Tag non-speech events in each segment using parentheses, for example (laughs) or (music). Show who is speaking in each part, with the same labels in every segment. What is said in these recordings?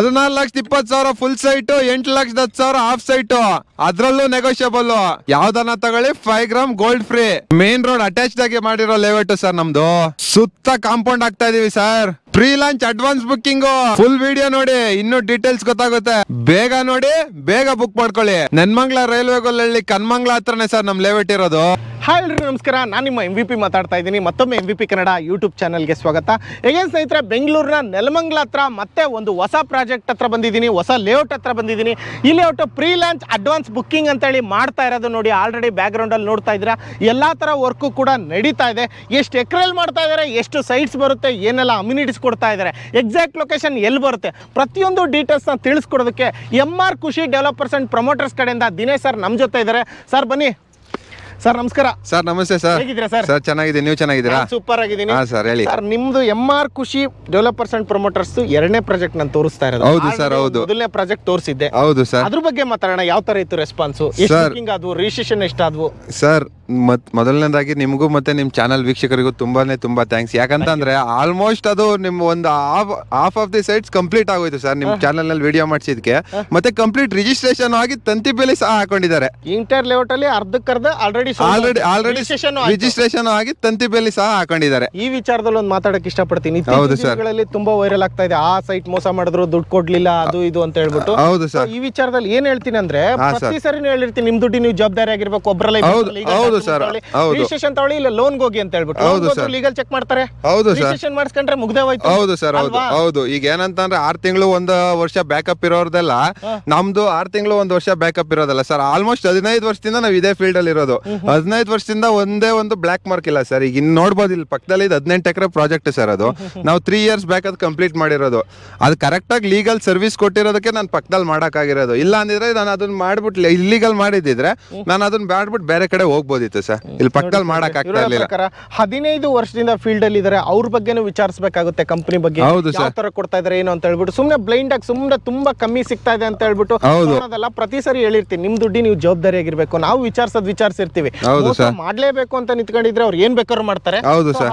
Speaker 1: ಹದಿನಾಲ್ಕು ಲಕ್ಷದ ಇಪ್ಪತ್ತು ಸಾವಿರ ಫುಲ್ ಸೈಟ್ ಎಂಟು ಲಕ್ಷದ ಹತ್ತು ಸಾವಿರ ಹಾಫ್ ಸೈಟ್ ಅದ್ರಲ್ಲೂ ನೆಗೋಷಿಯಬಲ್ ಯಾವ್ದನ್ನ ತಗೊಳ್ಳಿ five gram gold free main road attach ಆಗಿ ಮಾಡಿರೋ ಲೇಔಟ್ ಸರ್ ನಮ್ದು ಸುತ್ತ ಕಾಂಪೌಂಡ್ ಆಗ್ತಾ ಇದೀವಿ sir pre launch advance booking full video ನೋಡಿ ಇನ್ನು ಡೀಟೇಲ್ಸ್ ಗೊತ್ತಾಗುತ್ತೆ ಬೇಗ ನೋಡಿ ಬೇಗ ಬುಕ್ ಮಾಡ್ಕೊಳ್ಳಿ ನೆನ್ಮಂಗ್ಲ ರೈಲ್ವೆ ಗೊಲ್ಲಳ್ಳಿ ಕನ್ಮಂಗ್ಲ ಹತ್ರನೇ ಸರ್ ನಮ್ ಲೇಔಟ್ ಇರೋದು ಹಾಯ್ ರೀ ನಮಸ್ಕಾರ ನಾನು ನಿಮ್ಮ ಎಂ ವಿ ಪಿ ಮಾತಾಡ್ತಾ ಇದ್ದೀನಿ ಮತ್ತೊಮ್ಮೆ M V P
Speaker 2: Kannada YouTube ಚಾನಲ್ಗೆ ಸ್ವಾಗತ ಹೇಗೆ ಸ್ನೇಹಿತರೆ ಬೆಂಗಳೂರಿನ ನೆಲಮಂಗ್ಲ ಹತ್ರ ಮತ್ತೆ ಒಂದು ಹೊಸ ಪ್ರಾಜೆಕ್ಟ್ ಹತ್ರ ಬಂದಿದ್ದೀನಿ ಹೊಸ ಲೇಔಟ್ ಹತ್ರ ಬಂದಿದ್ದೀನಿ ಈ layout pre launch advance booking ಅಂತೇಳಿ ಮಾಡ್ತಾ ಇರೋದು ನೋಡಿ ಆಲ್ರೆಡಿ ಬ್ಯಾಕ್ಗ್ರೌಂಡಲ್ಲಿ ನೋಡ್ತಾ ಇದ್ದೀರಾ ಎಲ್ಲ ಥರ ವರ್ಕು ಕೂಡ ನಡೀತಾ ಇದೆ ಎಷ್ಟು ಎಕ್ರೆಯಲ್ಲಿ ಮಾಡ್ತಾ ಇದ್ದಾರೆ ಎಷ್ಟು ಸೈಟ್ಸ್ ಬರುತ್ತೆ ಏನೆಲ್ಲ ಅಮ್ಯುನಿಟೀಸ್ ಕೊಡ್ತಾ ಇದ್ದಾರೆ ಎಕ್ಸಾಕ್ಟ್ ಲೊಕೇಶನ್ ಎಲ್ಲಿ ಬರುತ್ತೆ ಪ್ರತಿಯೊಂದು ಡೀಟೇಲ್ಸ್ನ ತಿಳಿಸ್ಕೊಡೋದಕ್ಕೆ M R Khushi developers and promoters ಕಡೆಯಿಂದ ದಿನೇಶ್ ಸರ್ ನಮ್ಮ ಜೊತೆ ಇದ್ದಾರೆ ಸರ್ ಬನ್ನಿ ಸರ್ ನಮಸ್ಕಾರ
Speaker 1: ಸರ್ ನಮಸ್ತೆ ಸರ್ ಸರ್ ಚೆನ್ನಾಗಿದ್ದೀನಿ ನೀವು ಚೆನ್ನಾಗಿದ್ದೀರಾ ಸೂಪರ್
Speaker 2: ಆಗಿದ್ದೀನಿ ಹಾ ಸರ್ ಹೇಳಿ ಸರ್ ನಿಮ್ದು M R Khushi developers and promoters ಎರಡನೇ ಪ್ರಾಜೆಕ್ಟ್ ನಾನು ತೋರಿಸ್ತಾ ಇರೋದು ಹೌದು ಸರ್ ಹೌದು
Speaker 1: ಮೊದಲನೇ ಪ್ರಾಜೆಕ್ಟ್ ತೋರಿಸಿದ್ದೆ ಹೌದು ಸರ್ ಅದ್ರ
Speaker 2: ಬಗ್ಗೆ ಮಾತಾಡೋಣ ಯಾವ ತರ ಇತ್ತು ರೆಸ್ಪಾನ್ಸ್ ಅದು ಆದ್ವು
Speaker 1: ರಿಜಿಸ್ಟ್ರೇಷನ್ ಎಷ್ಟಾದ್ವು ಸರ್ ಮತ್ ಮೊದಲನೇದಾಗಿ ನಿಮಗೂ ಮತ್ತೆ ನಿಮ್ಮ ಚಾನಲ್ ವೀಕ್ಷಕರಿಗೂ ತುಂಬಾನೇ ತುಂಬಾ ಥ್ಯಾಂಕ್ಸ್ ಯಾಕಂತಂದ್ರೆ ಆಲ್ಮೋಸ್ಟ್ ಅದು ನಿಮ್ ಒಂದು half of the sites complete ಆಗೋಯ್ತು ಸರ್ ನಿಮ್ ಚಾನಲ್ ನಲ್ಲಿ ವಿಡಿಯೋ ಮಾಡಿಸಿದ್ಕೆ ಮತ್ತೆ ಕಂಪ್ಲೀಟ್ ರಿಜಿಸ್ಟ್ರೇಷನ್ ಆಗಿ ತಂತಿ ಬೆಲೆ ಸಹ ಹಾಕೊಂಡಿದ್ದಾರೆ ಇಂಟರ್
Speaker 2: ಲೇಔಟ್ ಅಲ್ಲಿ ಅರ್ಧಕ್ಕರ್ಧ ಆಲ್ರೆಡಿ ಆಲ್ರೆಡಿ ಆಲ್ರೆಡಿ ರಿಜಿಸ್ಟ್ರೇಷನ್
Speaker 1: ಆಗಿ ತಂತಿ ಬೇಲಿ ಸಹ ಹಾಕೊಂಡಿದ್ದಾರೆ ಈ ವಿಚಾರದಲ್ಲಿ ಒಂದು ಮಾತಾಡಕ್ಕೆ ಇಷ್ಟಪಡ್ತೀನಿ ಹೌದು ಸರ್
Speaker 2: ತುಂಬಾ ವೈರಲ್ ಆಗ್ತಾ ಇದೆ ಆ ಸೈಟ್ ಮೋಸ ಮಾಡಿದ್ರು ದುಡ್ಡು ಕೊಡ್ಲಿಲ್ಲ ಅದು ಇದು ಅಂತ ಹೇಳ್ಬಿಟ್ಟು ಹೌದು ಸರ್ ಈ ವಿಚಾರದಲ್ಲಿ ಏನ್ ಹೇಳ್ತೀನಿ ಅಂದ್ರೆ ಪ್ರತಿ ಸರಿ ಹೇಳಿರ್ತೀನಿ ನಿಮ್ ದುಡ್ಡು ನೀವು ಜವಾಬ್ದಾರಿ ಆಗಿರ್ಬೇಕು ಒಬ್ಬರ ಹೌದು ಸರ್ ರಿಜಿಸ್ಟ್ರೇಷನ್ ತಗೊಳ್ಳಿ ಇಲ್ಲ ಲೋನ್ ಹೋಗಿ ಅಂತ ಹೇಳ್ಬಿಟ್ಟು ಲೀಗಲ್ ಚೆಕ್ ಮಾಡ್ತಾರೆ ಹೌದು ರಿಜಿಸ್ಟ್ರೇಷನ್ ಮಾಡಿಸ್ಕೊಂಡ್ರೆ ಮುಗ್ದೇ ಹೋಯ್ತು ಹೌದು ಸರ್ ಹೌದು
Speaker 1: ಹೌದು ಈಗ ಏನಂತಂದ್ರೆ ಆರ್ ತಿಂಗಳು ಒಂದು ವರ್ಷ ಬ್ಯಾಕಪ್ ಇರೋರ್ದೆಲ್ಲ ನಮ್ದು ಆರ್ ತಿಂಗಳು ಒಂದು ವರ್ಷ ಬ್ಯಾಕಪ್ ಇರೋದಲ್ಲ ಸರ್ ಆಲ್ಮೋಸ್ಟ್ ಹದಿನೈದು ವರ್ಷದಿಂದ ನಾವು ಇದೇ ಫೀಲ್ಡ್ ಅಲ್ಲಿ ಇರೋದು ಹದಿನೈದು ವರ್ಷದಿಂದ ಒಂದೇ ಒಂದು ಬ್ಲಾಕ್ ಮಾರ್ಕ್ ಇಲ್ಲ ಸರ್ ಈಗ ಇನ್ ನೋಡ್ಬೋದು ಇಲ್ಲಿ ಪಕ್ಕದಲ್ಲಿ ಇದು ಹದಿನೆಂಟು ಎಕರೆ ಪ್ರಾಜೆಕ್ಟ್ ಸರ್ ಅದು (laughs) ನಾವು ತ್ರೀ ಇಯರ್ಸ್ ಬ್ಯಾಕ್ ಅದು ಕಂಪ್ಲೀಟ್ ಮಾಡಿರೋದು ಅದು ಕರೆಕ್ಟಾಗಿ ಲೀಗಲ್ ಸರ್ವಿಸ್ ಕೊಟ್ಟಿರೋದಕ್ಕೆ ನಾನು ಪಕ್ಕದಲ್ಲಿ ಮಾಡೋಕ್ಕಾಗಿರೋದು ಇಲ್ಲ ಅಂದಿದ್ರೆ ನಾನು ಅದನ್ನ ಮಾಡ್ಬಿಟ್ಟು ಇಲ್ಲಿಗಲ್ ಮಾಡಿದ್ರೆ ನಾನು ಅದನ್ನ ಮಾಡ್ಬಿಟ್ಟು ಬೇರೆ ಕಡೆ ಹೋಗ್ಬೋದಿತ್ತು ಸರ್ ಇಲ್ಲಿ ಪಕ್ಕದಲ್ಲಿ ಮಾಡಕ್ ಇಲ್ಲ ಹದಿನೈದು ವರ್ಷದಿಂದ
Speaker 2: ಫೀಲ್ಡ್ ಅಲ್ಲಿ ಇದ್ರೆ ಅವ್ರ ಬಗ್ಗೆನೂ ವಿಚಾರಿಸಬೇಕಾಗುತ್ತೆ ಕಂಪನಿ ಬಗ್ಗೆ ಹೌದು ಸರ್ ಕೊಡ್ತಾ ಇದಾರೆ ಏನು ಅಂತ ಹೇಳ್ಬಿಟ್ಟು ಸುಮ್ಮನೆ ಬ್ಲೈಂಡ್ ಆಗಿ ಸುಮ್ಮನೆ ತುಂಬಾ ಕಮ್ಮಿ ಸಿಗ್ತಾ ಇದೆ ಅಂತ ಹೇಳ್ಬಿಟ್ಟು ಪ್ರತಿ ಸರಿ ಹೇಳಿರ್ತೀನಿ ನಿಮ್ ದುಡ್ಡಿ ನೀವು ಜವಾಬ್ದಾರಿಯಾಗಿರ್ಬೇಕು ನಾವು ವಿಚಾರಿಸೋದ್ ವಿಚಾರಿಸಿರ್ತೀವಿ ಸರ್ ಮಾಡ್ಲೇಬೇಕು ಅಂತ ನಿಂತ್ಕೊಂಡಿದ್ರೆ ಅವ್ರು ಏನ್ ಬೇಕಾದ್ರು ಮಾಡ್ತಾರೆ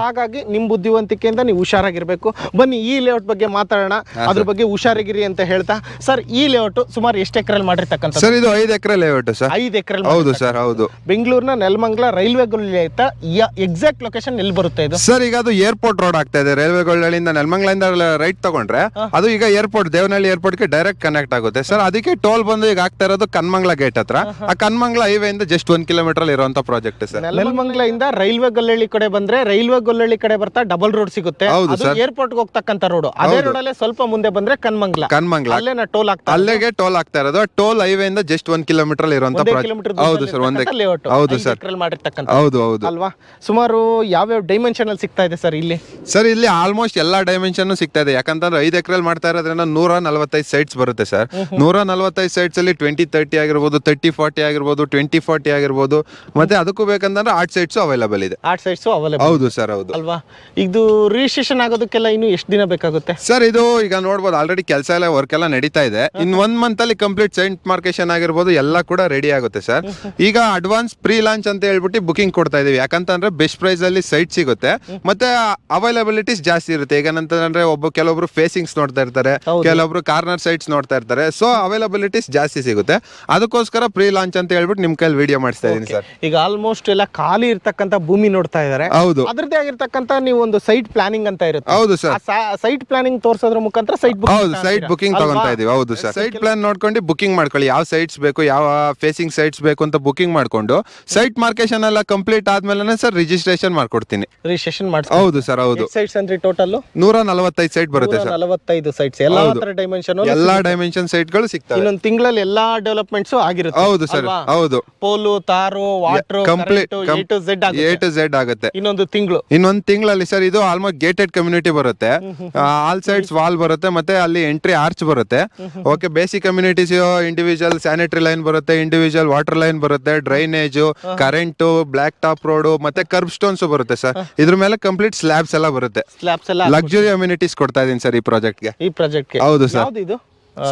Speaker 2: ಹಾಗಾಗಿ ನಿಮ್ ಬುದ್ಧಿವಂತಿಕೆಯಿಂದ ನೀವು ಹುಷಾರಾಗಿರ್ಬೇಕು ಬನ್ನಿ ಈ ಲೇಔಟ್ ಬಗ್ಗೆ ಮಾತಾಡೋಣ ಅದ್ರ ಬಗ್ಗೆ ಹುಷಾರಾಗಿರಿ ಅಂತ ಹೇಳ್ತಾ ಸರ್ ಈ ಲೇಔಟ್ ಸುಮಾರು ಎಷ್ಟು ಎಕರೆ ಮಾಡಿರ್ತಕ್ಕಂಥ ಸರ್ ಇದು
Speaker 1: ಎಕರೆ ಲೇಔಟ್ ಸರ್ ಹೌದು ಸರ್ ಹೌದು
Speaker 2: ಬೆಂಗಳೂರಿನ ನೆಲಮಂಗ್ಲ ರೈಲ್ವೆ ಎಕ್ಸಾಕ್ಟ್ ಲೊಕೇಶನ್ ಎಲ್ಲಿ ಬರುತ್ತೆ ಇದು ಸರ್ ಈಗ
Speaker 1: ಅದು ಏರ್ಪೋರ್ಟ್ ರೋಡ್ ಆಗ್ತಾ ಇದೆ ರೈಲ್ವೆ ಗುಳಿಯಿಂದ ನೆಲಮಂಗ್ಲಿಂದ ರೈಟ್ ತಗೊಂಡ್ರೆ ಅದು ಈಗ ಏರ್ಪೋರ್ಟ್ ದೇವನಹಳ್ಳಿ ಏರ್ಪೋರ್ಟ್ ಗೆ ಡೈರೆಕ್ಟ್ ಕನೆಕ್ಟ್ ಆಗುತ್ತೆ ಸರ್ ಅದಕ್ಕೆ ಟೋಲ್ ಬಂದು ಈಗ ಆಗ್ತಾ ಇರೋದು ಕನ್ಮಂಗ್ಲ ಗೇಟ್ ಹತ್ರ ಆ ಕನ್ಮಂಗ್ಲ ಹೈವೇ ಇಂದ ಜಸ್ಟ್ ಒಂದ್ ಕಿಲೋಮೀಟರ್ ಅಲ್ಲಿ ಇರುವಂತ ಪ್ರಾಜೆಕ್ಟ್ ಸರ್
Speaker 2: ನೆಲಮಂಗ್ಲಿಂದ ರೈಲ್ವೆ ಗಲ್ಲಳ್ಳಿ ಕಡೆ ಬಂದ್ರೆ ರೈಲ್ವೆ ಗೊಲ್ಲಹಳ್ಳಿ ಕಡೆ ಬರ್ತಾ ಡಬಲ್ ರೋಡ್ ಸಿಗುತ್ತೆ ಏರ್ಪೋರ್ಟ್ ಹೋಗ್ತಕ್ಕಂತ ರೋಡ್ ಅದೇ ರೋಡ್ ಅಲ್ಲೇ ಸ್ವಲ್ಪ ಮುಂದೆ ಬಂದ್ರೆ ಕನ್ಮಂಗ್ಲ
Speaker 1: ಕನ್ಮಂಗ್ಲ ಅಲ್ಲೇ ಟೋಲ್ ಆಗ್ತಾ ಅಲ್ಲೇಗೆ ಟೋಲ್ ಆಗ್ತಾ ಇರೋದು ಟೋಲ್ ಹೈವೇ ಇಂದ ಜಸ್ಟ್ ಒಂದ್ ಕಿಲೋಮೀಟರ್ ಅಲ್ಲಿ ಇರುವಂತ ಹೌದು ಸರ್ ಹೌದು ಸರ್
Speaker 2: ಹೌದು ಹೌದು ಅಲ್ವಾ ಸುಮಾರು ಯಾವ್ಯಾವ ಡೈಮೆನ್ಷನ್ ಅಲ್ಲಿ ಸಿಗ್ತಾ ಇದೆ ಸರ್ ಇಲ್ಲಿ
Speaker 1: ಸರ್ ಇಲ್ಲಿ ಆಲ್ಮೋಸ್ಟ್ ಎಲ್ಲಾ ಡೈಮೆನ್ಷನ್ ಸಿಗ್ತಾ ಇದೆ ಯಾಕಂತಂದ್ರೆ ಐದು ಎಕರೆ ಮಾಡ್ತಾ ಇರೋದ್ರಿಂದ ನೂರ ನಲವತ್ತೈದು ಸೈಟ್ಸ್ ಬರುತ್ತೆ ಸರ್ ನೂರ ನಲ್ವತ್ತೈದು ಸೈಟ್ಸ್ ಅಲ್ಲಿ ಟ್ವೆಂಟಿ ತರ್ಟಿ ಆಗಿರ್ಬೋದು ತರ್ಟಿ ಫಾರ್ಟಿ ಆಗಿರ್ಬೋದು ಟ್ವೆಂಟಿ ಫಾರ್ಟಿ ಆಗಿರ್ಬೋದು ಮತ್ತೆ ಅದಕ್ಕೂ ಬೇಕಂದ್ರೆ ಆರ್ಟ್ ಸೈಟ್ಸ್ ಅವೈಲೇಬಲ್ ಇದೆ ಆರ್ಟ್ ಸೈಟ್ಸ್ ಅವೈಲೇಬಲ್ ಹೌದು ಸರ್ ಹೌದು ಅಲ್ವಾ ಇದು ರಿಜಿಸ್ಟ್ರೇಷನ್ ಆಗೋದಕ್ಕೆಲ್ಲ ಇನ್ನು ಎಷ್ಟು ದಿನ ಬೇಕಾಗುತ್ತೆ ಸರ್ ಇದು ಈಗ ನೋಡಬಹುದು ಆಲ್ರೆಡಿ ಕೆಲಸ ಎಲ್ಲ ವರ್ಕ್ ಎಲ್ಲ ನಡೀತಾ ಇದೆ ಇನ್ ಒನ್ ಮಂತ್ ಅಲ್ಲಿ ಕಂಪ್ಲೀಟ್ ಸೈಂಟ್ ಮಾರ್ಕೇಶನ್ ಆಗಿರ್ಬೋದು ಎಲ್ಲ ಕೂಡ ರೆಡಿ ಆಗುತ್ತೆ ಸರ್ ಈಗ ಅಡ್ವಾನ್ಸ್ ಪ್ರೀ ಲಾಂಚ್ ಅಂತ ಹೇಳ್ಬಿಟ್ಟು ಬುಕಿಂಗ್ ಕೊಡ್ತಾ ಇದೀವಿ ಯಾಕಂತಂದ್ರೆ ಬೆಸ್ಟ್ ಪ್ರೈಸ್ ಅಲ್ಲಿ ಸೈಟ್ ಸಿಗುತ್ತೆ ಮತ್ತೆ ಅವೈಲಬಿಲಿಟೀಸ್ ಜಾಸ್ತಿ ಇರುತ್ತೆ ಈಗ ಏನಂತಂದ್ರೆ ಒಬ್ಬ ಕೆಲವೊಬ್ರು ಫೇಸಿಂಗ್ಸ್ ನೋಡ್ತಾ ಇರ್ತಾರೆ ಕೆಲವೊಬ್ರು ಕಾರ್ನರ್ ಸೈಟ್ಸ್ ನೋಡ್ತಾ ಇರ್ತಾರೆ ಸೊ ಅವೈಲಬಿಲಿಟೀಸ್ ಜಾಸ್ತಿ ಸಿಗುತ್ತೆ ಅದಕ್ಕೋಸ್ಕರ ಪ್ರೀ ಲಾಂಚ್ ಅಂತ ಹೇಳ್ಬಿಟ್ಟು ನಿಮ್ ಕೈಲಿ ವಿಡಿಯೋ ಮಾಡಿಸ್ತಾ ಇದೀನಿ ಸರ್
Speaker 2: ಈಗ ಆಲ್ಮೋಸ್ಟ್ ಎಲ್ಲ ಖಾಲಿ ಇರ್ತಕ್ಕಂತ ಭೂಮಿ ನೋಡ್ತಾ ಇದಾರೆ ಹೌದು ಅದರದೇ ಆಗಿರ್ತಕ್ಕಂತ ನೀವು ಒಂದು ಸೈಟ್ ಪ್ಲಾನಿಂಗ್ ಅಂತ ಇರುತ್ತೆ ಹೌದು ಸರ್ ಸೈಟ್ ಪ್ಲಾನಿಂಗ್ ತೋರಿಸೋದ್ರ ಮುಖಾಂತರ ಸೈಟ್ ಹೌದು ಸೈಟ್ ಬುಕಿಂಗ್ ತಗೊಂತಾ ಇದೀವಿ ಹೌದು ಸರ್ ಸೈಟ್
Speaker 1: ಪ್ಲಾನ್ ನೋಡ್ಕೊಂಡು ಬುಕಿಂಗ್ ಮಾಡ್ಕೊಳ್ಳಿ ಯಾವ ಸೈಟ್ಸ್ ಬೇಕು ಯಾವ ಫೇಸಿಂಗ್ ಸೈಟ್ಸ್ ಬೇಕು ಅಂತ ಬುಕಿಂಗ್ ಮಾಡ್ಕೊಂಡು ಸೈಟ್ ಮಾರ್ಕೇಶನ್ ಎಲ್ಲ ಕಂಪ್ಲೀಟ್ ಆದ್ಮೇಲೆ ಸರ್ ರಿಜಿಸ್ಟ್ರೇಷನ್ ಮಾಡ್ಕೊಡ್ತೀನಿ ರಿಜಿಸ್ಟ್ರೇಷನ್ ಮಾಡಿ ಹೌದು ಸರ್ ಹೌದು ಸೈಟ್ಸ್ ಅಂದ್ರೆ ಟೋಟಲ್ ನೂರ ನಲವತ್ತೈದು ಸೈಟ್ ಬರುತ್ತೆ ಸರ್ ನಲವತ್ತೈದು ಸೈಟ್ಸ್ ಎಲ್ಲ
Speaker 2: ಡೈಮೆನ್ಷನ್ ಎಲ್ಲಾ
Speaker 1: ಡೈಮೆನ್ಷನ್ ಸೈಟ್ ಗಳು ಸಿಗ್ತವೆ ಇನ್ನೊಂದು ತಿಂಗಳಲ್ಲಿ ಎಲ್ಲಾ ಡೆವಲಪ್ಮೆಂಟ್ಸ್ ಆಗಿರುತ್ತೆ ಹೌದು ಸರ್ ಹೌದು pole tar complete A to ಆಗುತ್ತೆ ಇನ್ನೊಂದು ತಿಂಗಳಲ್ಲಿ ಸರ್ ಇದು ಆಲ್ಮೋಸ್ಟ್ ಗೇಟೆಡ್ ಕಮ್ಯುನಿಟಿ ಬರುತ್ತೆ ಆಲ್ ಸೈಡ್ಸ್ ವಾಲ್ ಬರುತ್ತೆ ಮತ್ತೆ ಅಲ್ಲಿ ಎಂಟ್ರಿ ಆರ್ಚ್ ಬರುತ್ತೆ okay basic communities individual sanitary line ಬರುತ್ತೆ ಇಂಡಿವಿಜುವಲ್ ವಾಟರ್ ಲೈನ್ ಬರುತ್ತೆ drainage current block top road ಮತ್ತೆ ಕರ್ಬ್ ಸ್ಟೋನ್ಸ್ ಬರುತ್ತೆ ಸರ್ ಇದ್ರ ಮೇಲೆ ಕಂಪ್ಲೀಟ್ ಸ್ಲ್ಯಾಬ್ಸ್ ಎಲ್ಲ ಬರುತ್ತೆ ಲಕ್ಸುರಿ ಅಮ್ಯುನಿಟೀಸ್ ಕೊಡ್ತಾ ಇದೀನಿ ಸರ್ ಈ ಪ್ರಾಜೆಕ್ಟ್ಗೆ ಈ ಪ್ರಾಜೆಕ್ಟ್ಗೆ ಹೌದು ಸರ್ ಇದು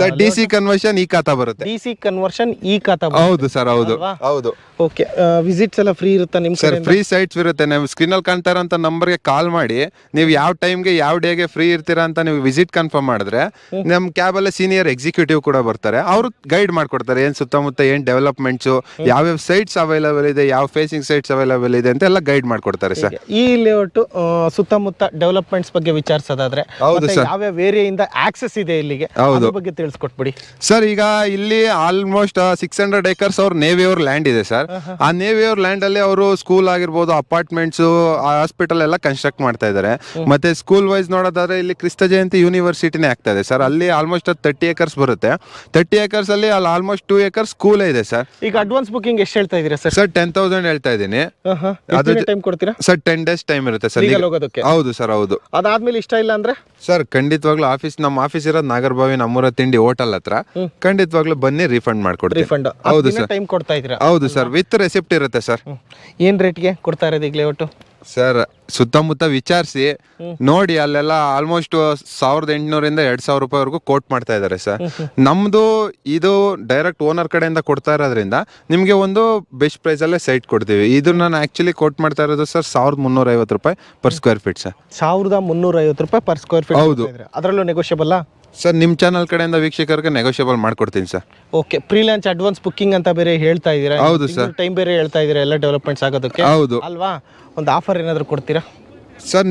Speaker 1: ಸರ್ ಡಿ ಸಿ ಕನ್ವರ್ಷನ್ ಈ ಖಾತಾ ಬರುತ್ತೆ ಡಿ ಸಿ ಕನ್ವರ್ಷನ್ ಈ ಖಾತಾ ಹೌದು ಸರ್ ಹೌದು ಹೌದು
Speaker 2: ಓಕೆ ವಿಸಿಟ್ಸ್ ಎಲ್ಲ ಫ್ರೀ ಇರುತ್ತೆ ನಿಮ್ ಸರ್ ಫ್ರೀ
Speaker 1: ಸೈಟ್ಸ್ ಇರುತ್ತೆ ನೀವು ಸ್ಕ್ರೀನ್ ಅಲ್ಲಿ ಕಾಣ್ತಾ ಇರೋಂತ ಗೆ ಕಾಲ್ ಮಾಡಿ ನೀವು ಯಾವ ಟೈಮ್ ಗೆ ಯಾವ ಡೇಗೆ ಫ್ರೀ ಇರ್ತೀರಾ ಅಂತ ನೀವು ವಿಸಿಟ್ ಕನ್ಫರ್ಮ್ ಮಾಡಿದ್ರೆ ನಮ್ ಕ್ಯಾಬ್ ಅಲ್ಲಿ ಸೀನಿಯರ್ ಎಕ್ಸಿಕ್ಯೂಟಿವ್ ಕೂಡ ಬರ್ತಾರೆ ಅವರು ಗೈಡ್ ಮಾಡ್ಕೊಡ್ತಾರೆ ಏನ್ ಸುತ್ತಮುತ್ತ ಏನ್ ಡೆವಲಪ್ಮೆಂಟ್ಸ್ ಯಾವ ಯಾವ ಸೈಟ್ಸ್ ಅವೈಲೇಬಲ್ ಇದೆ ಯಾವ ಫೇಸಿಂಗ್ ಸೈಟ್ಸ್ ಅವೈಲೇಬಲ್ ಇದೆ ಅಂತ ಎಲ್ಲ ಗೈಡ್ ಮಾಡ್ಕೊಡ್ತಾರೆ ಸರ್ ಈ ಲೇಔಟ್ ಸುತ್ತಮುತ್ತ ಡೆವಲಪ್ಮೆಂಟ್ಸ್
Speaker 2: ಬಗ್ಗೆ ವಿಚಾರಿಸೋದಾದ್ರೆ ಹೌದು ಸರ್ ಯಾವ್ಯಾವ ಏರಿಯಾ ಇಂದ ಆಕ್ಸೆಸ್ ಇದೆ ಇಲ್ಲಿಗೆ ಹೌದು
Speaker 1: ಬಗ್ಗೆ ತಿಳಿಸ್ಕೊಟ್ಬಿಡಿ ಸರ್ ಈಗ ಇಲ್ಲಿ ಆಲ್ಮೋಸ್ಟ್ ಸಿಕ್ಸ್ ಹಂಡ್ರೆಡ್ ಏಕರ್ಸ್ ಅವ್ರ ನೇವಿ ಅವ್ರ ಲ್ಯಾಂಡ್ ಇದೆ ಸರ್ ಆ ನೇವಿ ಅವ್ರ ಲ್ಯಾಂಡ್ ಅಲ್ಲಿ ಅವರು ಸ್ಕೂಲ್ ಆಗಿರ್ಬೋದು ಅಪಾರ್ಟ್ಮೆಂಟ್ಸ್ ಹಾಸ್ಪಿಟಲ್ ಎಲ್ಲ ಕನ್ಸ್ಟ್ರಕ್ಟ್ ಮಾಡ್ತಾ ಇದ್ದಾರೆ ಮತ್ತೆ ಸ್ಕೂಲ್ ವೈಸ್ ನೋಡೋದಾದ್ರೆ ಇಲ್ಲಿ ಕ್ರಿಸ್ತ ಜಯಂತಿ ಯೂನಿವರ್ಸಿಟಿನೇ ಆಗ್ತಾ ಇದೆ ಸರ್ ಅಲ್ಲಿ ಆಲ್ಮೋಸ್ಟ್ ಅದು ತರ್ಟಿ ಏಕರ್ಸ್ ಬರುತ್ತೆ ತರ್ಟಿ ಏಕರ್ಸ್ ಅಲ್ಲಿ ಅಲ್ಲಿ ಆಲ್ಮೋಸ್ಟ್ ಟೂ ಏಕರ್ಸ್ ಸ್ಕೂಲ್ ಇದೆ ಸರ್ ಈಗ ಅಡ್ವಾನ್ಸ್ ಬುಕಿಂಗ್ ಎಷ್ಟು ಹೇಳ್ತಾ ಇದ್ದೀರಾ ಸರ್ ಸರ್ ಟೆನ್ ತೌಸಂಡ್ ಹೇಳ್ತಾ ಇದ್ದೀನಿ ಟೈಮ್ ಕೊಡ್ತೀರಾ ಸರ್ ಟೆನ್ ಡೇಸ್ ಟೈಮ್ ಇರುತ್ತೆ ಸರ್ ಹೌದು ಸರ್ ಹೌದು ಅದಾದ್ಮೇಲೆ ಇಷ್ಟ ಇಲ್ಲ ಅಂದ್ರೆ ಸರ್ ಖಂಡಿತವಾಗ್ಲೂ ಆಫೀಸ್ ನಮ್ಮ ಆಫೀಸ್ ಇರೋದು ನಾಗರ್ಬಾವಿನ ನಮ್ಮೂರ ತಿಂಡಿ ಹೋಟೆಲ್ ಹತ್ರ ಖಂಡಿತವಾಗ್ಲೂ ಬನ್ನಿ ರೀಫಂಡ್ ಮಾಡ್ಕೊಡ್ತೀವಿ ರೀಫಂಡ್ ಹೌದು ಸರ್ ಟೈಮ್ ಕೊಡ್ತಾ ಇದ್ದೀರಾ ಹೌದು ಸರ್ ವಿತ್ ರೆಸಿಪ್ಟ್ ಇರುತ್ತೆ ಸರ್ ಏನ್
Speaker 2: ರೇಟ್ಗೆ ಕೊಡ್ತಾ ಇರೋದು ಈಗಲೇ ಒಟ್ಟು
Speaker 1: ಸರ್ ಸುತ್ತಮುತ್ತ ವಿಚಾರಿಸಿ ನೋಡಿ ಅಲ್ಲೆಲ್ಲ ಆಲ್ಮೋಸ್ಟ್ ಸಾವಿರದ ಎಂಟುನೂರಿಂದ ಎರಡ್ ಸಾವಿರ ರೂಪಾಯಿವರೆಗೂ ಕೋಟ್ ಮಾಡ್ತಾ ಇದ್ದಾರೆ ಸರ್ ನಮ್ದು ಇದು ಡೈರೆಕ್ಟ್ ಓನರ್ ಕಡೆಯಿಂದ ಕೊಡ್ತಾ ಇರೋದ್ರಿಂದ ನಿಮಗೆ ಒಂದು ಬೆಸ್ಟ್ ಪ್ರೈಸ್ ಅಲ್ಲೇ ಸೈಟ್ ಕೊಡ್ತೀವಿ ಇದು ನಾನು ಆಕ್ಚುಲಿ ಕೋಟ್ ಮಾಡ್ತಾ ಇರೋದು ಸರ್ ಸಾವಿರದ ಮುನ್ನೂರ ಐವತ್ತು ರೂಪಾಯಿ ಪರ್ ಸ್ಕ್ವೇರ್ ಫೀಟ್ ಸರ್
Speaker 2: ಸಾವಿರದ ಮುನ್ನೂರ ಐವತ್ತು ರೂಪಾಯಿ ಪರ್ ಸ್ಕ್ವೇರ್ ಫೀಟ್ ಹೌದು ಅದರಲ್ಲೂ ನೆಗೋಷಿಯಬಲ್ಲ
Speaker 1: ಸರ್ ನಿಮ್ಮ ಚಾನಲ್ ಕಡೆಯಿಂದ ವೀಕ್ಷಕರಿಗೆ ನೆಗೋಷಿಯಬಲ್ ಮಾಡ್ಕೊಡ್ತೀನಿ sir
Speaker 2: okay pre launch advance booking ಅಂತ ಬೇರೆ ಹೇಳ್ತಾ ಇದ್ದೀರಾ ಹೌದು ಸರ್ ಟೈಮ್ ಬೇರೆ ಹೇಳ್ತಾ ಇದ್ದೀರಾ ಎಲ್ಲ ಡೆವಲಪ್ಮೆಂಟ್ಸ್ ಆಗೋದಕ್ಕೆ ಹೌದು ಅಲ್ವಾ ಒಂದು ಆಫರ್ ಏನಾದರೂ ಕೊಡ್ತೀರಾ
Speaker 1: ಸರ್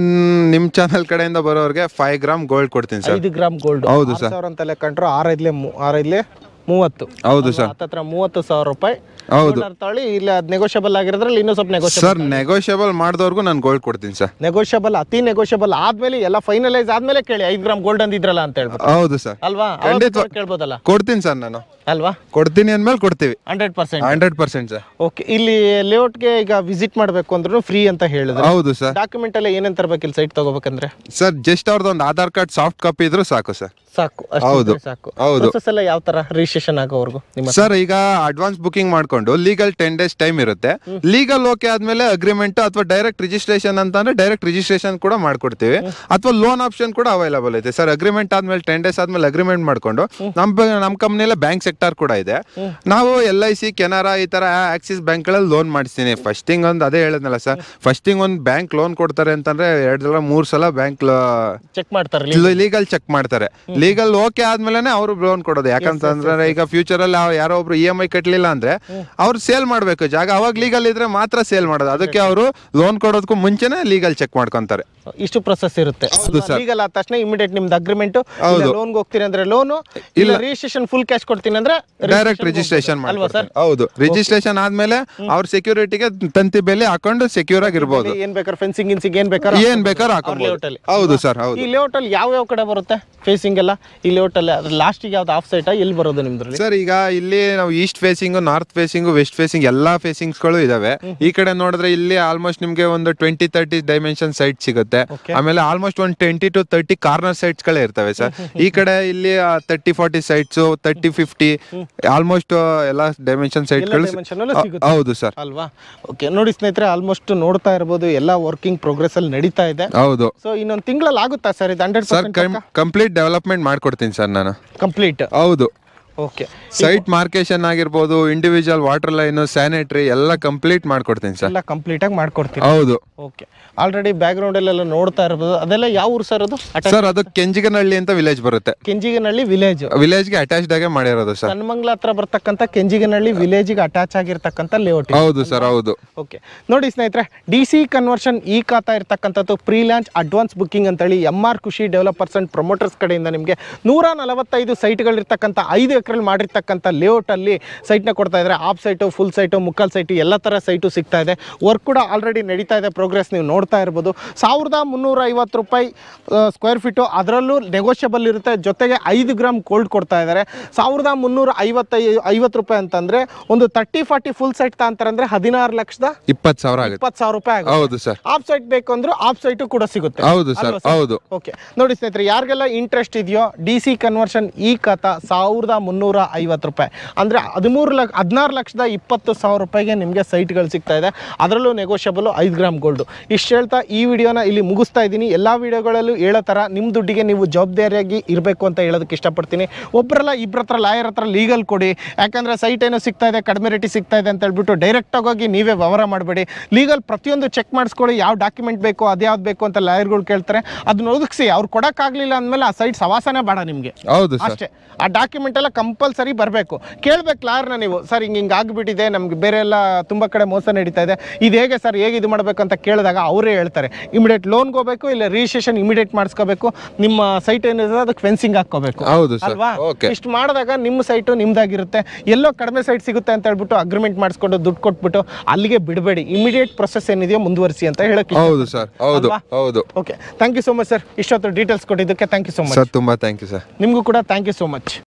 Speaker 1: ನಿಮ್ಮ ಚಾನಲ್ ಕಡೆಯಿಂದ ಬರೋರಿಗೆ ಫೈವ್ ಗ್ರಾಮ್ ಗೋಲ್ಡ್ ಕೊಡ್ತೀನಿ ಸರ್ ಐದು ಗ್ರಾಮ್ ಗೋಲ್ಡ್ ಹೌದು ಸರ್
Speaker 2: ಅಂತ ಲೆಕ್ಕಂಡ್ರು ಆರೈದ್ಲೆ ಆರೈದ್ಲೆ ಮೂವತ್ತು ಹೌದು ಸರ್ ಹತ್ರ ಮೂವತ್ತು ಸಾವಿರ ರೂಪಾಯಿ ಹೌದು ತಗೊಳ್ಳಿ ಇಲ್ಲ ನೆಗೋಷಿಯಬಲ್ ಆಗಿರೋದ್ರಲ್ಲಿ ಇನ್ನೂ ಸ್ವಲ್ಪ ನೆಗೋಷಿಯಬಲ್ ಸರ್
Speaker 1: ನೆಗೋಷಿಯಬಲ್ ಮಾಡಿದವ್ರಿಗೂ ನಾನು ಗೋಲ್ಡ್ ಕೊಡ್ತೀನಿ ಸರ್
Speaker 2: ನೆಗೋಷಿಯಬಲ್ ಅತಿ ನೆಗೋಷಿಯಬಲ್ ಆದ್ಮೇಲೆ ಎಲ್ಲ ಫೈನಲೈಸ್ ಆದ್ಮೇಲೆ ಕೇಳಿ ಐದು ಗ್ರಾಮ್ ಗೋಲ್ಡ್ ಅಂದಿದ್ರಲ್ಲ ಅಂತ ಹೇಳ್ಬಿಟ್ಟು
Speaker 1: ಹೌದು ಸರ್ ಅಲ್ವಾ ಖಂಡಿತ ಕೇಳ್ಬೋದಲ್ಲ ಕೊಡ್ತೀನಿ ಸರ್ ನಾನು ಅಲ್ವಾ ಕೊಡ್ತೀನಿ ಅಂದ್ಮೇಲೆ ಕೊಡ್ತೀವಿ hundred percent hundred percent sir okay
Speaker 2: ಇಲ್ಲಿ ಲೇಔಟ್ಗೆ ಈಗ ವಿಸಿಟ್ ಮಾಡಬೇಕು ಅಂದ್ರೂ ಫ್ರೀ ಅಂತ ಹೇಳಿದ್ರು ಹೌದು ಸರ್
Speaker 1: ಡಾಕ್ಯುಮೆಂಟ್ ಅಲ್ಲಿ ಏನೇನು ಇಲ್ಲಿ ಸೈಟ್ ತಗೋಬೇಕಂದ್ರೆ ಸರ್ ಜಸ್ಟ್ ಅವ್ರದ್ದು ಒಂದು ಆಧಾರ್ ಕಾರ್ಡ್ ಸಾಫ್ಟ್ ಕಾಪಿ ಇದ್ರೂ ಸಾಕು ಸರ್ ಸಾಕು ಹೌದು ಸಾಕು ಹೌದು ಎಲ್ಲ ಯಾವ ತರ ರಿಜಿಸ್ಟ್ರೇಷನ್ ಆಗೋವರೆಗೂ ಸರ್ ಈಗ ಅಡ್ವಾನ್ಸ್ ಬುಕಿಂಗ್ ಮಾಡ್ಕೊಂಡು ಲೀಗಲ್ ಟೆನ್ ಡೇಸ್ ಟೈಮ್ ಇರುತ್ತೆ ಲೀಗಲ್ ಓಕೆ ಆದ್ಮೇಲೆ ಅಗ್ರಿಮೆಂಟ್ ಅಥವಾ ಡೈರೆಕ್ಟ್ ರಿಜಿಸ್ಟ್ರೇಷನ್ ಅಂತ ಅಂದ್ರೆ ಡೈರೆಕ್ಟ್ ರಿಜಿಸ್ಟ್ರೇಷನ್ ಕೂಡ ಮಾಡ್ಕೊಡ್ತೀವಿ ಅಥವಾ ಲೋನ್ ಆಪ್ಷನ್ ಕೂಡ ಅವೈಲಬಲ್ ಐತೆ ಸರ್ ಅಗ್ರಿಮೆಂಟ್ ಆದ್ಮೇಲೆ ಟೆನ್ ಡೇಸ್ ಆದ್ಮೇಲೆ ಅಗ್ರಿಮೆಂಟ್ ಮಾಡ್ಕೊಂಡು ನಮ್ಮ ನಮ್ಮ ಕಂಪ್ನಿಯಲ್ಲ ಬ್ಯಾಂಕ್ ಸೆಕ್ಟರ್ ಕೂಡ ಇದೆ ನಾವು ಎಲ್ ಐ ಸಿ ಕೆನರಾ ಈ ತರ ಆಕ್ಸಿಸ್ ಬ್ಯಾಂಕ್ ಗಳಲ್ಲಿ ಲೋನ್ ಮಾಡಿಸ್ತೀನಿ ಫಸ್ಟ್ ಥಿಂಗ್ ಒಂದು ಅದೇ ಹೇಳದ್ನಲ್ಲ ಸರ್ ಫಸ್ಟ್ ಥಿಂಗ್ ಒಂದು ಬ್ಯಾಂಕ್ ಲೋನ್ ಕೊಡ್ತಾರೆ ಅಂತಂದ್ರೆ ಎರಡ್ ಸಲ ಮೂರ್ ಸಲ ಬ್ಯಾಂಕ್ ಚೆಕ್ ಮಾಡ್ತಾರೆ ಲೀಗಲ್ ಚೆಕ್ ಮಾಡ್ತಾರೆ ಲೀಗಲ್ ಓಕೆ ಆದ್ಮೇಲೆ ಅವರು ಲೋನ್ ಕೊಡೋದು ಯಾಕಂತಂದ್ರೆ ಯಾಕಂದ್ರೆ ಈಗ ಫ್ಯೂಚರ್ ಅಲ್ಲಿ ಯಾರೋ ಒಬ್ರು ಇ e ಎಂ ಐ ಕಟ್ಟಲಿಲ್ಲ ಅಂದ್ರೆ ಅವ್ರು ಸೇಲ್ ಮಾಡ್ಬೇಕು ಜಾಗ ಅವಾಗ ಲೀಗಲ್ ಇದ್ರೆ ಮಾತ್ರ ಸೇಲ್ ಮಾಡೋದು ಅದಕ್ಕೆ ಅವರು ಲೋನ್ ಕೊಡೋದಕ್ಕೂ ಮುಂಚೆನೆ ಲೀಗಲ್ ಚೆಕ್ ಮಾಡ್ಕೊಂತಾರೆ ಇಷ್ಟು ಪ್ರೊಸೆಸ್ ಇರುತ್ತೆ ಲೀಗಲ್
Speaker 2: ಆದ ತಕ್ಷಣ ಇಮಿಡಿಯೇಟ್ ನಿಮ್ದು ಅಗ್ರಿಮೆಂಟ್ ಲೋನ್ ಹೋಗ್ತೀನಿ ಅಂದ್ರೆ ಲೋನ್ ಇಲ್ಲ ರಿಜಿಸ್ಟ್ರೇಷನ್ ಫುಲ್ ಕ್ಯಾಶ್ ಕೊಡ್ತೀನಿ ಅಂದ್ರೆ ಡೈರೆಕ್ಟ್ ರಿಜಿಸ್ಟ್ರೇಷನ್ ಅಲ್ವಾ ಸರ್
Speaker 1: ಹೌದು ರಿಜಿಸ್ಟ್ರೇಷನ್ ಆದ್ಮೇಲೆ ಅವ್ರ ಸೆಕ್ಯೂರಿಟಿಗೆ ತಂತಿ ಬೆಲೆ ಹಾಕೊಂಡು ಸೆಕ್ಯೂರ್ ಆಗಿರ್ಬೋದು
Speaker 2: ಏನ್ ಬೇಕಾದ್ರೆ ಫೆನ್ಸಿಂಗ್ ಇನ್ಸಿಂಗ್ ಏನ್ ಬೇಕಾದ್ರೆ ಏನ್ ಬೇಕಾದ್ರೆ ಹಾಕೊಂಡು
Speaker 1: ಹೌದು ಸರ್ ಹೌದು ಈ
Speaker 2: ಲೇಔಟ್ ಅಲ್ಲಿ ಯಾವ ಯಾವ ಕಡೆ ಬರುತ್ತೆ ಫೇಸಿಂಗ್ ಎಲ್ಲ ಈ ಲೇಔಟ್ ಅಲ್ಲಿ ಲಾಸ್ಟಿಗೆ ಯಾವ್ದು ಆಫ್ ಸೈಟ್ ಎಲ್ಲಿ ಬರೋದು ನಿಮ್ದ್ರಲ್ಲಿ ಸರ್
Speaker 1: ಈಗ ಇಲ್ಲಿ ನಾವು east facing north facing west facing ಎಲ್ಲಾ ಫೇಸಿಂಗ್ಸ್ ಗಳು ಇದಾವೆ ಈ ಕಡೆ ನೋಡಿದ್ರೆ ಇಲ್ಲಿ ಆಲ್ಮೋಸ್ಟ್ ನಿಮ್ಗೆ ಒಂದು ಟ್ವೆಂಟಿ ತರ್ಟಿ ಡೈಮೆನ್ಷನ್ ಸೈಟ್ ಸಿಗುತ್ತೆ ಆಮೇಲೆ ಆಲ್ಮೋಸ್ಟ್ ಒಂದು twenty to thirty corner sites ಗಳೇ ಇರ್ತವೆ ಸರ್ ಈ ಕಡೆ ಇಲ್ಲಿ thirty forty sites thirty fifty almost ಎಲ್ಲ ಡೈಮೆನ್ಷನ್ ಸೈಟ್ ಗಳು ಹೌದು ಸರ್
Speaker 2: ಅಲ್ವಾ ನೋಡಿ ಸ್ನೇಹಿತರೆ ಆಲ್ಮೋಸ್ಟ್ ನೋಡ್ತಾ ಇರಬಹುದು ಎಲ್ಲ ವರ್ಕಿಂಗ್ ಪ್ರೋಗ್ರೆಸ್ ಅಲ್ಲಿ ನಡೀತಾ ಇದೆ ಹೌದು ಸೊ ಇನ್ನೊಂದು ತಿಂಗಳಲ್ಲಿ ಆಗುತ್ತಾ ಸರ್ ಇದು ಹಂಡ್ರೆಡ್ ಸರ್
Speaker 1: ಕಂಪ್ಲೀಟ್ ಡೆವಲಪ್ಮೆಂಟ್ ಮಾಡ್ಕೊಡ್ತೀನಿ ಸರ್ ನಾನು ಕಂಪ್ಲೀಟ್ ಹೌದು ಓಕೆ ಸೈಟ್ ಮಾರ್ಕೇಶನ್ ಆಗಿರ್ಬೋದು ಇಂಡಿವಿಜುವಲ್ ವಾಟರ್ ಲೈನ್ ಸ್ಯಾನಿಟರಿ ಎಲ್ಲ ಕಂಪ್ಲೀಟ್ ಮಾಡ್ಕೊಡ್ತೀನಿ ಸರ್ ಎಲ್ಲ
Speaker 2: ಕಂಪ್ಲೀಟ್ ಆಗಿ ಮಾಡ್ಕೊಡ್ತೀನಿ ಹೌದು ಓಕೆ ಆಲ್ರೆಡಿ ಬ್ಯಾಕ್ ಗ್ರೌಂಡ್ ಎಲ್ಲ ನೋಡ್ತಾ ಇರ್ಬೋದು ಅದೆಲ್ಲ ಯಾವ ಊರು ಸರ್ ಅದು
Speaker 1: ಸರ್ ಅದು ಕೆಂಜಿಗನಹಳ್ಳಿ ಅಂತ ವಿಲೇಜ್ ಬರುತ್ತೆ ಕೆಂಜಿಗನಹಳ್ಳಿ ವಿಲೇಜ್ ವಿಲೇಜ್ ಗೆ ಅಟ್ಯಾಚ್ಡ್ ಆಗಿ ಮಾಡಿರೋದು ಸರ್
Speaker 2: ಹನುಮಂಗ್ಲ ಹತ್ರ ಬರ್ತಕ್ಕಂಥ ಕೆಂಜಿಗನಹಳ್ಳಿ ವಿಲೇಜ್ ಗೆ ಅಟ್ಯಾಚ್ ಆಗಿರ್ತಕ್ಕಂಥ ಲೇಔಟ್ ಹೌದು ಸರ್ ಹೌದು ಓಕೆ ನೋಡಿ ಸ್ನೇಹಿತರೆ ಡಿ ಸಿ ಕನ್ವರ್ಷನ್ ಈ ಖಾತಾ ಇರ್ತಕ್ಕಂಥದ್ದು ಪ್ರೀ ಲಾಂಚ್ ಅಡ್ವಾನ್ಸ್ ಬುಕ್ಕಿಂಗ್ ಅಂತ ಹೇಳಿ M R Khushi developers and promoters ಕಡೆಯಿಂದ ನಿಮಗೆ ನೂರ ನಲವತ್ತೈದು ಸೈಟ್ಗಳಿರ್ತಕ್ಕಂಥ ಐದು ಲೇಔಟ್ ಮಾಡಿರ್ತಕ್ಕಂಥ ಲೇಔಟಲ್ಲಿ ಸೈಟ್ನ ಕೊಡ್ತಾ ಇದ್ದಾರೆ ಆಫ್ ಸೈಟು ಫುಲ್ ಸೈಟು ಮುಕ್ಕಲ್ ಸೈಟು ಎಲ್ಲ ಥರ ಸೈಟು ಸಿಗ್ತಾ ಇದೆ ವರ್ಕ್ ಕೂಡ ಆಲ್ರೆಡಿ ನಡೀತಾ ಇದೆ ಪ್ರೋಗ್ರೆಸ್ ನೀವು ನೋಡ್ತಾ ಇರ್ಬೋದು ಸಾವಿರದ ಮುನ್ನೂರ ಐವತ್ತು ರೂಪಾಯಿ ಸ್ಕ್ವೇರ್ ಫೀಟು ಅದರಲ್ಲೂ ನೆಗೋಷಿಯಬಲ್ ಇರುತ್ತೆ ಜೊತೆಗೆ ಐದು ಗ್ರಾಮ್ ಕೋಲ್ಡ್ ಕೊಡ್ತಾ ಇದ್ದಾರೆ ಸಾವಿರದ ಮುನ್ನೂರ ರೂಪಾಯಿ ಅಂತಂದ್ರೆ ಒಂದು ತರ್ಟಿ ಫಾರ್ಟಿ ಫುಲ್ ಸೈಟ್ ತಾಂತಾರಂದ್ರೆ ಹದಿನಾರು ಲಕ್ಷದ ಇಪ್ಪತ್ತು ಸಾವಿರ ಇಪ್ಪತ್ತು ಸಾವಿರ ರೂಪಾಯಿ ಹೌದು ಸರ್ ಆಫ್ ಸೈಟ್ ಬೇಕು ಆಫ್ ಸೈಟು ಕೂಡ ಸಿಗುತ್ತೆ
Speaker 1: ಹೌದು ಸರ್ ಹೌದು
Speaker 2: ಓಕೆ ನೋಡಿ ಸ್ನೇಹಿತರೆ ಯಾರಿಗೆಲ್ಲ ಇಂಟ್ರೆಸ್ಟ್ ಇದೆಯೋ ಡಿ ಸಿ ಕನ್ವರ್ಷನ್ ಈ ಕಥ ಸಾವಿರದ ಮುನ್ನೂರ ಮುನ್ನೂರ ಐವತ್ತು ರೂಪಾಯಿ ಅಂದರೆ ಹದಿಮೂರು ಲಕ್ಷ ಹದಿನಾರು ಲಕ್ಷದ ಇಪ್ಪತ್ತು ಸಾವಿರ ರೂಪಾಯಿಗೆ ನಿಮಗೆ ಸೈಟ್ಗಳು ಸಿಗ್ತಾ ಇದೆ ಅದರಲ್ಲೂ ನೆಗೋಷಿಯಬಲು ಐದು ಗ್ರಾಮ್ ಗೋಲ್ಡು ಇಷ್ಟು ಹೇಳ್ತಾ ಈ ವಿಡಿಯೋನ ಇಲ್ಲಿ ಮುಗಿಸ್ತಾ ಇದ್ದೀನಿ ಎಲ್ಲ ವಿಡಿಯೋಗಳಲ್ಲೂ ಹೇಳೋ ಥರ ನಿಮ್ಮ ದುಡ್ಡಿಗೆ ನೀವು ಜವಾಬ್ದಾರಿಯಾಗಿ ಇರಬೇಕು ಅಂತ ಹೇಳೋದಕ್ಕೆ ಇಷ್ಟಪಡ್ತೀನಿ ಒಬ್ಬರಲ್ಲ ಇಬ್ಬರ ಹತ್ರ ಲಾಯರ್ ಹತ್ರ ಲೀಗಲ್ ಕೊಡಿ ಯಾಕಂದರೆ ಸೈಟ್ ಏನೋ ಸಿಗ್ತಾ ಇದೆ ಕಡಿಮೆ ರೇಟಿ ಸಿಗ್ತಾ ಇದೆ ಅಂತ ಹೇಳ್ಬಿಟ್ಟು ಡೈರೆಕ್ಟಾಗಿ ನೀವೇ ವ್ಯವಹಾರ ಮಾಡಬೇಡಿ ಲೀಗಲ್ ಪ್ರತಿಯೊಂದು ಚೆಕ್ ಮಾಡಿಸ್ಕೊಳ್ಳಿ ಯಾವ ಡಾಕ್ಯುಮೆಂಟ್ ಬೇಕು ಅದ್ಯಾವ್ದು ಬೇಕು ಅಂತ ಲಾಯರ್ಗಳು ಕೇಳ್ತಾರೆ ಅದನ್ನ ಒದಗಿಸಿ ಅವ್ರು ಕೊಡೋಕ್ಕಾಗಲಿಲ್ಲ ಅಂದಮೇಲೆ ಆ ಸೈಟ್ ಸವಾಸನೇ ಬೇಡ ನಿಮಗೆ ಹೌದು ಅಷ್ಟೇ ಆ ಡಾಕ್ಯುಮೆಂಟ್ ಎಲ್ಲ ಕಂಪ್ ಕಂಪಲ್ಸರಿ ಬರಬೇಕು ಕೇಳಬೇಕು ಲಾರ್ನ ನೀವು ಸರ್ ಹಿಂಗೆ ಹಿಂಗೆ ಆಗಿಬಿಟ್ಟಿದೆ ನಮ್ಗೆ ಬೇರೆ ಎಲ್ಲ ತುಂಬ ಕಡೆ ಮೋಸ ನಡೀತಾ ಇದೆ ಇದು ಹೇಗೆ ಸರ್ ಹೇಗೆ ಇದು ಮಾಡಬೇಕು ಅಂತ ಕೇಳಿದಾಗ ಅವರೇ ಹೇಳ್ತಾರೆ ಇಮಿಡಿಯೇಟ್ ಲೋನ್ಗೆ ಹೋಗಬೇಕು ಇಲ್ಲ ರಿಜಿಸ್ಟ್ರೇಷನ್ ಇಮಿಡಿಯೇಟ್ ಮಾಡಿಸ್ಕೋಬೇಕು ನಿಮ್ಮ ಸೈಟ್ ಏನಿದೆ ಅದಕ್ಕೆ ಫೆನ್ಸಿಂಗ್ ಹಾಕೋಬೇಕು ಹೌದು ಅಲ್ವಾ ಇಷ್ಟು ಮಾಡಿದಾಗ ನಿಮ್ಮ ಸೈಟು ನಿಮ್ದಾಗಿರುತ್ತೆ ಎಲ್ಲೋ ಕಡಿಮೆ ಸೈಟ್ ಸಿಗುತ್ತೆ ಅಂತ ಹೇಳ್ಬಿಟ್ಟು ಅಗ್ರಿಮೆಂಟ್ ಮಾಡಿಸ್ಕೊಂಡು ದುಡ್ಡು ಕೊಟ್ಬಿಟ್ಟು ಅಲ್ಲಿಗೆ ಬಿಡಬೇಡಿ ಇಮಿಡಿಯೇಟ್ ಪ್ರೊಸೆಸ್ ಏನಿದೆಯೋ ಮುಂದುವರಿಸಿ ಅಂತ ಹೇಳಕ್ಕೆ ಹೌದು ಸರ್ ಹೌದು ಹೌದು okay thank you so much sir ಇಷ್ಟೊತ್ತು ಡೀಟೇಲ್ಸ್ ಕೊಟ್ಟಿದ್ದಕ್ಕೆ thank you so much sir ತುಂಬ ಥ್ಯಾಂಕ್ ಯು ಸರ್ ನಿಮಗೂ ಕೂಡ ಥ್ಯಾಂಕ್ ಯು ಸೋ ಮಚ್